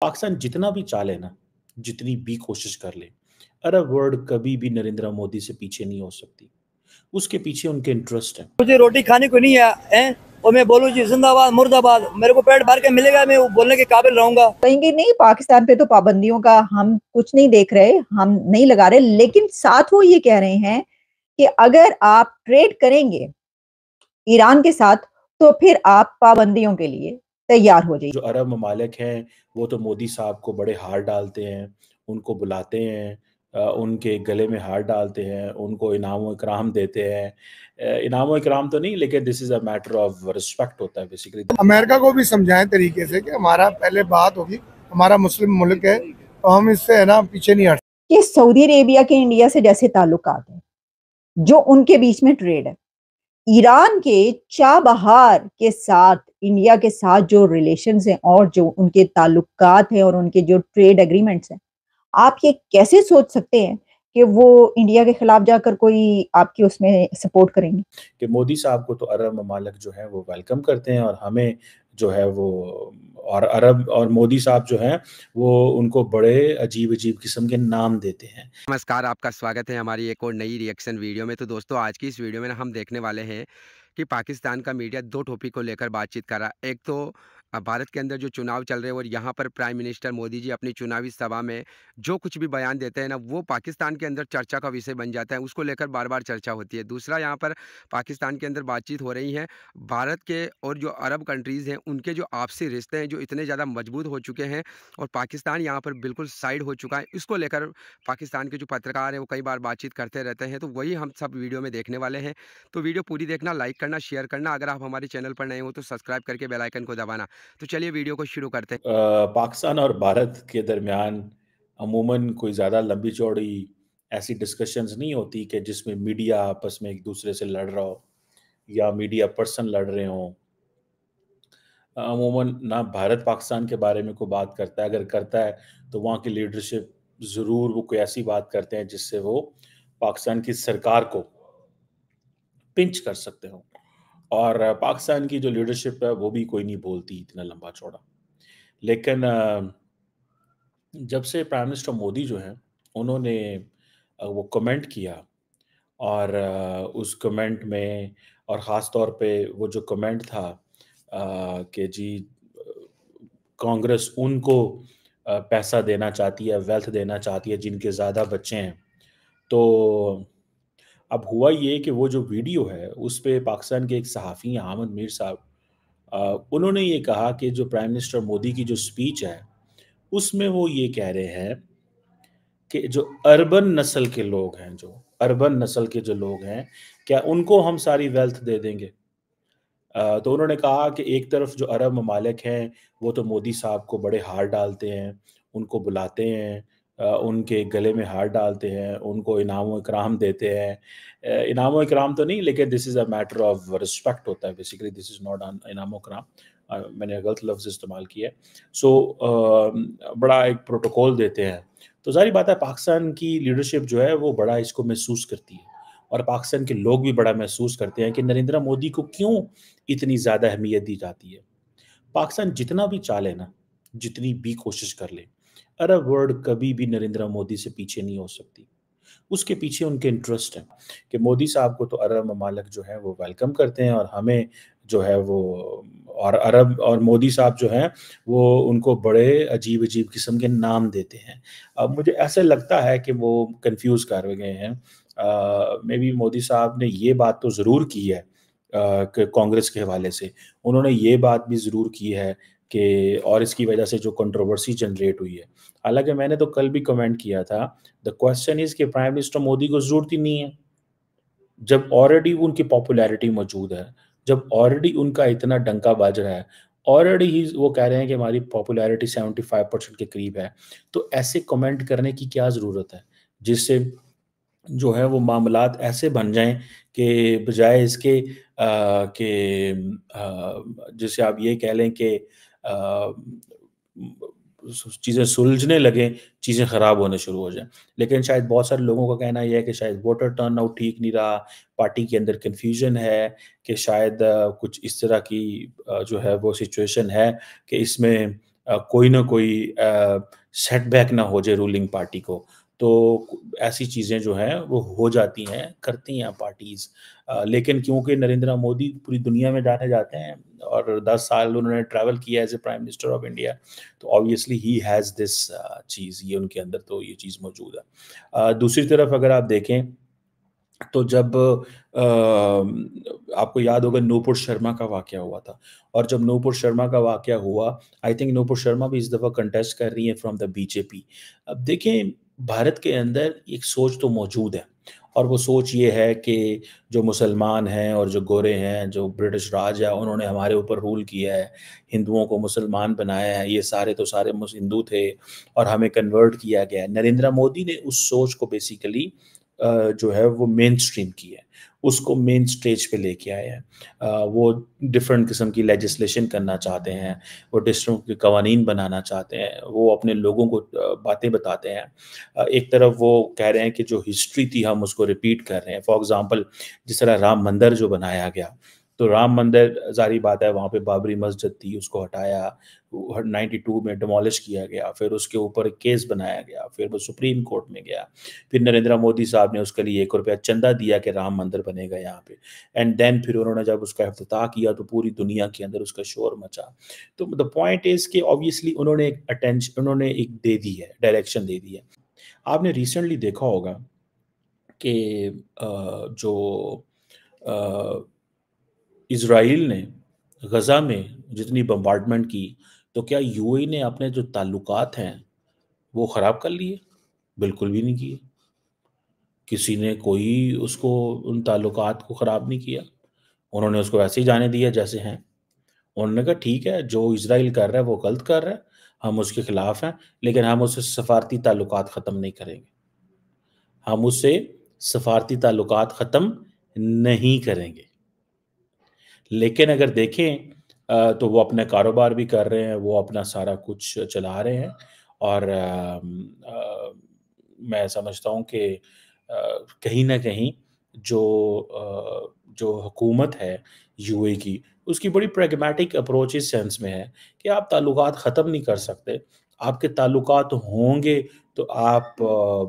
पाकिस्तान जितना भी चाह ना जितनी भी कोशिश कर ले अरब वर्ल्ड कभी भी नरेंद्र मोदी से पीछे नहीं हो सकती उसके पीछे उनके इंटरेस्ट है मुझे रोटी खाने को नहीं है, ए? और मैं बोलूँ जी जिंदाबाद मुर्दाबाद मेरे को पेट भर के मिलेगा मैं बोलने के काबिल रहूंगा कहेंगे नहीं पाकिस्तान पे तो पाबंदियों का हम कुछ नहीं देख रहे हम नहीं लगा रहे लेकिन साथ वो ये कह रहे हैं कि अगर आप ट्रेड करेंगे ईरान के साथ तो फिर आप पाबंदियों के लिए तैयार हो जाए जो अरब ममालिक हैं वो तो मोदी साहब को बड़े हार डालते हैं उनको बुलाते हैं उनके गले में हार डालते हैं उनको इनाम इकराम देते हैं इनाम इकराम तो नहीं लेकिन this is a matter of respect होता है बेसिकली अमेरिका को भी समझाएं तरीके से कि हमारा पहले बात होगी हमारा मुस्लिम मुल्क है तो हम इससे है ना पीछे नहीं हट सऊदी अरेबिया के इंडिया से जैसे ताल्लुक हैं जो उनके बीच में ट्रेड है ईरान के चाबहार के साथ इंडिया के साथ जो रिलेशंस हैं और जो उनके ताल्लुक हैं और उनके जो ट्रेड एग्रीमेंट्स हैं आप ये कैसे सोच सकते हैं कि वो इंडिया के खिलाफ जाकर कोई आपकी उसमें सपोर्ट करेंगे कि मोदी साहब को तो अरब ममालक जो है वो वेलकम करते हैं और हमें जो है वो और अरब और मोदी साहब जो हैं वो उनको बड़े अजीब अजीब किस्म के नाम देते हैं नमस्कार आपका स्वागत है हमारी एक और नई रिएक्शन वीडियो में तो दोस्तों आज की इस वीडियो में हम देखने वाले हैं कि पाकिस्तान का मीडिया दो टॉपिक को लेकर बातचीत कर रहा है एक तो अब भारत के अंदर जो चुनाव चल रहे हैं और यहाँ पर प्राइम मिनिस्टर मोदी जी अपनी चुनावी सभा में जो कुछ भी बयान देते हैं ना वो पाकिस्तान के अंदर चर्चा का विषय बन जाता है उसको लेकर बार बार चर्चा होती है दूसरा यहाँ पर पाकिस्तान के अंदर बातचीत हो रही है भारत के और जो अरब कंट्रीज़ हैं उनके जो आपसी रिश्ते हैं जो इतने ज़्यादा मजबूत हो चुके हैं और पाकिस्तान यहाँ पर बिल्कुल साइड हो चुका है इसको लेकर पाकिस्तान के जो पत्रकार हैं वो कई बार बातचीत करते रहते हैं तो वही हम सब वीडियो में देखने वाले हैं तो वीडियो पूरी देखना लाइक करना शेयर करना अगर आप हमारे चैनल पर नए हो तो सब्सक्राइब करके बेलाइकन को दबाना तो चलिए वीडियो को शुरू करते हैं पाकिस्तान और भारत के दरमियान अमूमन कोई ज़्यादा लंबी चौड़ी ऐसी डिस्कशंस नहीं होती कि जिसमें मीडिया आपस में एक दूसरे से लड़ रहा हो या मीडिया पर्सन लड़ रहे हों अमूमन ना भारत पाकिस्तान के बारे में कोई बात करता है अगर करता है तो वहाँ की लीडरशिप ज़रूर वो कोई ऐसी बात करते हैं जिससे वो पाकिस्तान की सरकार को पिंच कर सकते हो और पाकिस्तान की जो लीडरशिप है वो भी कोई नहीं बोलती इतना लंबा चौड़ा लेकिन जब से प्राइम मिनिस्टर मोदी जो हैं उन्होंने वो कमेंट किया और उस कमेंट में और ख़ास तौर पे वो जो कमेंट था कि जी कांग्रेस उनको पैसा देना चाहती है वेल्थ देना चाहती है जिनके ज़्यादा बच्चे हैं तो अब हुआ ये कि वो जो वीडियो है उस पर पाकिस्तान के एक सहाफ़ी अहमद मीर साहब उन्होंने ये कहा कि जो प्राइम मिनिस्टर मोदी की जो स्पीच है उसमें वो ये कह रहे हैं कि जो अर्बन नस्ल के लोग हैं जो अर्बन नस्ल के जो लोग हैं क्या उनको हम सारी वेल्थ दे देंगे तो उन्होंने कहा कि एक तरफ जो अरब ममालिक हैं वो तो मोदी साहब को बड़े हार डालते हैं उनको बुलाते हैं उनके गले में हार डालते हैं उनको इनाम इकराम देते हैं इनाम इकराम तो नहीं लेकिन this is a matter of respect होता है बेसिकली दिस इज़ नॉट इनाम इकराम मैंने गलत लफ्ज़ इस्तेमाल किया सो बड़ा एक प्रोटोकॉल देते हैं तो जारी बात है पाकिस्तान की लीडरशिप जो है वो बड़ा इसको महसूस करती है और पाकिस्तान के लोग भी बड़ा महसूस करते हैं कि नरेंद्र मोदी को क्यों इतनी ज़्यादा अहमियत दी जाती है पाकिस्तान जितना भी चाह ना जितनी भी कोशिश कर ले अरब वर्ल्ड कभी भी नरेंद्र मोदी से पीछे नहीं हो सकती उसके पीछे उनके इंटरेस्ट हैं कि मोदी साहब को तो अरब ममालक जो है वो वेलकम करते हैं और हमें जो है वो और अरब और मोदी साहब जो हैं वो उनको बड़े अजीब अजीब किस्म के नाम देते हैं अब मुझे ऐसा लगता है कि वो कंफ्यूज कर गए हैं मे बी मोदी साहब ने ये बात तो ज़रूर की है कांग्रेस के हवाले से उन्होंने ये बात भी ज़रूर की है कि और इसकी वजह से जो कंट्रोवर्सी जनरेट हुई है हालांकि मैंने तो कल भी कमेंट किया था द क्वेश्चन इज़ कि प्राइम मिनिस्टर मोदी को ज़रूरत ही नहीं है जब ऑलरेडी उनकी पॉपुलैरिटी मौजूद है जब ऑलरेडी उनका इतना डंका बाज रहा है ऑलरेडी ही वो कह रहे हैं कि हमारी पॉपुलैरिटी फाइव परसेंट के करीब है तो ऐसे कमेंट करने की क्या ज़रूरत है जिससे जो है वो मामला ऐसे बन जाएं कि बजाय इसके के जिसे आप ये कह लें कि चीज़ें सुलझने लगे चीज़ें ख़राब होने शुरू हो जाएं लेकिन शायद बहुत सारे लोगों का कहना यह है कि शायद वोटर टर्न आउट ठीक नहीं रहा पार्टी के अंदर कन्फ्यूजन है कि शायद कुछ इस तरह की जो है वो सिचुएशन है कि इसमें कोई ना कोई सेटबैक ना हो जाए रूलिंग पार्टी को तो ऐसी चीज़ें जो हैं वो हो जाती हैं करती हैं पार्टीज़ लेकिन क्योंकि नरेंद्र मोदी पूरी दुनिया में जाने जाते हैं और 10 साल उन्होंने ट्रैवल किया as a prime minister of India तो ऑब्वियसली ही हैज़ दिस चीज़ ये उनके अंदर तो ये चीज़ मौजूद है दूसरी तरफ अगर आप देखें तो जब आपको याद होगा नूपुर शर्मा का वाक़ हुआ था और जब नूपुर शर्मा का वाक्य हुआ आई थिंक नूपुर शर्मा भी इस दफ़ा कंटेस्ट कर रही हैं फ्रॉम द बीजेपी अब देखें भारत के अंदर एक सोच तो मौजूद है और वो सोच ये है कि जो मुसलमान हैं और जो गोरे हैं जो ब्रिटिश राज है उन्होंने हमारे ऊपर रूल किया है हिंदुओं को मुसलमान बनाया है ये सारे तो सारे हिंदू थे और हमें कन्वर्ट किया गया है नरेंद्र मोदी ने उस सोच को बेसिकली जो है वो मेन स्ट्रीम की है उसको मेन स्टेज पे लेके आए हैं वो डिफरेंट किस्म की लेजिस्लेशन करना चाहते हैं वो डिस्ट्रिक्ट के कवानीन बनाना चाहते हैं वो अपने लोगों को बातें बताते हैं एक तरफ वो कह रहे हैं कि जो हिस्ट्री थी हम उसको रिपीट कर रहे हैं फॉर एग्ज़ाम्पल जिस तरह राम मंदिर जो बनाया गया तो राम मंदिर जारी बात है वहाँ पे बाबरी मस्जिद थी उसको हटाया 92 में डिमोलिश किया गया फिर उसके ऊपर केस बनाया गया फिर वो सुप्रीम कोर्ट में गया फिर नरेंद्र मोदी साहब ने उसके लिए एक रुपया चंदा दिया कि राम मंदिर बनेगा यहाँ पे एंड देन फिर उन्होंने जब उसका अफ्ताह किया तो पूरी दुनिया के अंदर उसका शोर मचा तो द पॉइंट इज के ऑब्वियसली उन्होंने एक अटेंशन उन्होंने एक दे दी है डायरेक्शन दे दी है आपने रिसेंटली देखा होगा कि जो इसराइल ने गज़ा में जितनी बम्बार्डमेंट की तो क्या यूएई e ने अपने जो ताल्लुकात हैं वो ख़राब कर लिए बिल्कुल भी नहीं किए किसी ने कोई उसको उन ताल्लुकात को ख़राब नहीं किया उन्होंने उसको ऐसे ही जाने दिया जैसे हैं उन्होंने कहा ठीक है जो इसराइल कर रहा है वो गलत कर रहा है हम उसके ख़िलाफ़ हैं लेकिन हम उससे सफारती ताल्लुक ख़त्म नहीं करेंगे हम उससे सफारती ताल्लुक ख़त्म नहीं करेंगे लेकिन अगर देखें तो वो अपने कारोबार भी कर रहे हैं वो अपना सारा कुछ चला रहे हैं और आ, आ, मैं समझता हूँ कि कहीं ना कहीं जो आ, जो हुकूमत है यूए की उसकी बड़ी प्रेगमेटिक अप्रोच इस सेंस में है कि आप ताल्लुकात ख़त्म नहीं कर सकते आपके ताल्लुकात होंगे तो आप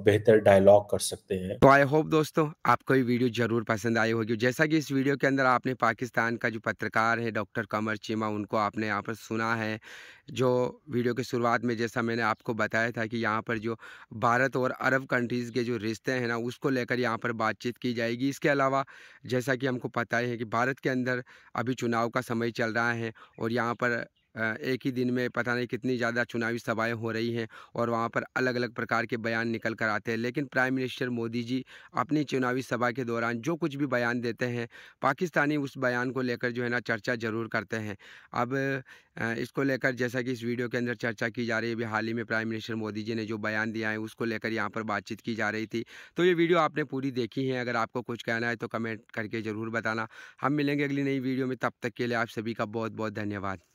बेहतर डायलॉग कर सकते हैं तो आई होप दोस्तों आपको ये वीडियो जरूर पसंद आई होगी जैसा कि इस वीडियो के अंदर आपने पाकिस्तान का जो पत्रकार है डॉक्टर कमर चीमा उनको आपने यहाँ पर सुना है जो वीडियो के शुरुआत में जैसा मैंने आपको बताया था कि यहाँ पर जो भारत और अरब कंट्रीज़ के जो रिश्ते हैं ना उसको लेकर यहाँ पर बातचीत की जाएगी इसके अलावा जैसा कि हमको पता ही है कि भारत के अंदर अभी चुनाव का समय चल रहा है और यहाँ पर एक ही दिन में पता नहीं कितनी ज़्यादा चुनावी सभाएं हो रही हैं और वहाँ पर अलग अलग प्रकार के बयान निकल कर आते हैं लेकिन प्राइम मिनिस्टर मोदी जी अपनी चुनावी सभा के दौरान जो कुछ भी बयान देते हैं पाकिस्तानी उस बयान को लेकर जो है ना चर्चा ज़रूर करते हैं अब इसको लेकर जैसा कि इस वीडियो के अंदर चर्चा की जा रही है अभी हाल ही में प्राइम मिनिस्टर मोदी जी ने जो बयान दिया है उसको लेकर यहाँ पर बातचीत की जा रही थी तो ये वीडियो आपने पूरी देखी है अगर आपको कुछ कहना है तो कमेंट करके ज़रूर बताना हम मिलेंगे अगली नई वीडियो में तब तक के लिए आप सभी का बहुत बहुत धन्यवाद